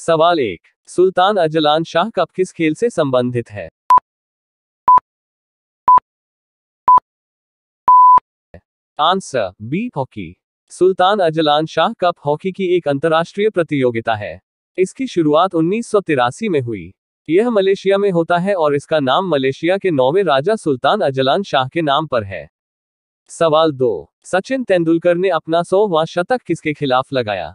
सवाल एक सुल्तान Azlan Shah cup किस खेल से संबंधित है answer B hockey Sultan Azlan Shah cup hockey की एक अंतर्राष्ट्रीय प्रतियोगिता है इसकी शुरुआत उन्नीस में हुई यह मलेशिया में होता है और इसका नाम मलेशिया के नौवे राजा सुल्तान अजलान शाह के नाम पर है सवाल दो सचिन तेंदुलकर ने अपना व शतक किसके खिलाफ लगाया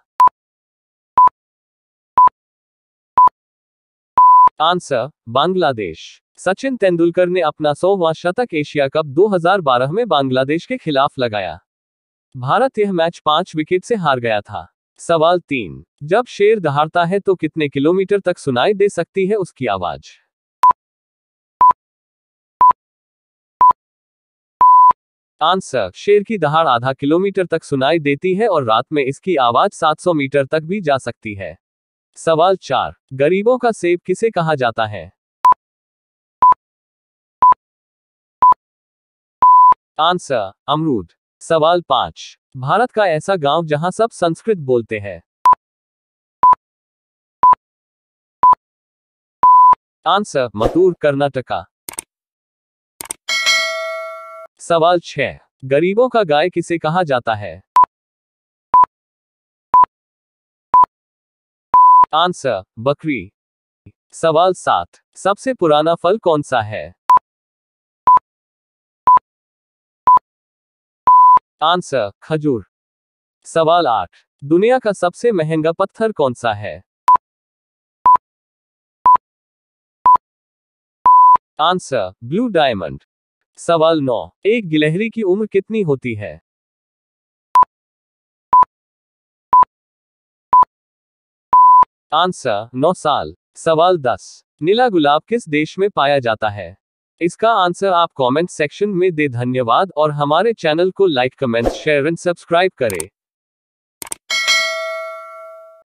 आंसर बांग्लादेश सचिन तेंदुलकर ने अपना सौवा शतक एशिया कप 2012 में बांग्लादेश के खिलाफ लगाया भारत यह मैच पांच विकेट से हार गया था सवाल तीन जब शेर दहाड़ता है तो कितने किलोमीटर तक सुनाई दे सकती है उसकी आवाज आंसर शेर की दहाड़ आधा किलोमीटर तक सुनाई देती है और रात में इसकी आवाज 700 मीटर तक भी जा सकती है सवाल चार गरीबों का सेब किसे कहा जाता है आंसर अमरूद सवाल पांच भारत का ऐसा गांव जहां सब संस्कृत बोलते हैं आंसर मथुर कर्नाटका सवाल छह गरीबों का गाय किसे कहा जाता है आंसर बकरी सवाल सात सबसे पुराना फल कौन सा है आंसर खजूर सवाल आठ दुनिया का सबसे महंगा पत्थर कौन सा है आंसर ब्लू डायमंड सवाल नौ एक गिलहरी की उम्र कितनी होती है आंसर नौ साल सवाल दस नीला गुलाब किस देश में पाया जाता है इसका आंसर आप कमेंट सेक्शन में दे धन्यवाद और हमारे चैनल को like comment share and subscribe करें